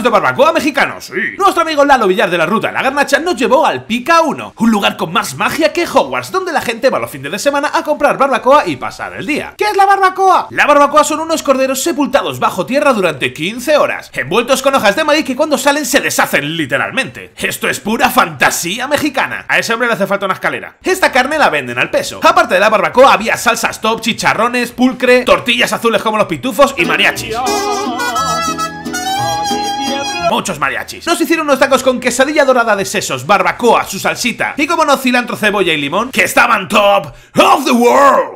de barbacoa mexicanos, sí. Nuestro amigo Lalo Villar de la Ruta de la Garnacha nos llevó al Pica 1, un lugar con más magia que Hogwarts, donde la gente va los fines de semana a comprar barbacoa y pasar el día. ¿Qué es la barbacoa? La barbacoa son unos corderos sepultados bajo tierra durante 15 horas, envueltos con hojas de maíz que cuando salen se deshacen literalmente. Esto es pura fantasía mexicana. A ese hombre le hace falta una escalera. Esta carne la venden al peso. Aparte de la barbacoa había salsas top, chicharrones, pulcre, tortillas azules como los pitufos y mariachis muchos mariachis. Nos hicieron unos tacos con quesadilla dorada de sesos, barbacoa, su salsita y como no cilantro, cebolla y limón, que estaban top of the world.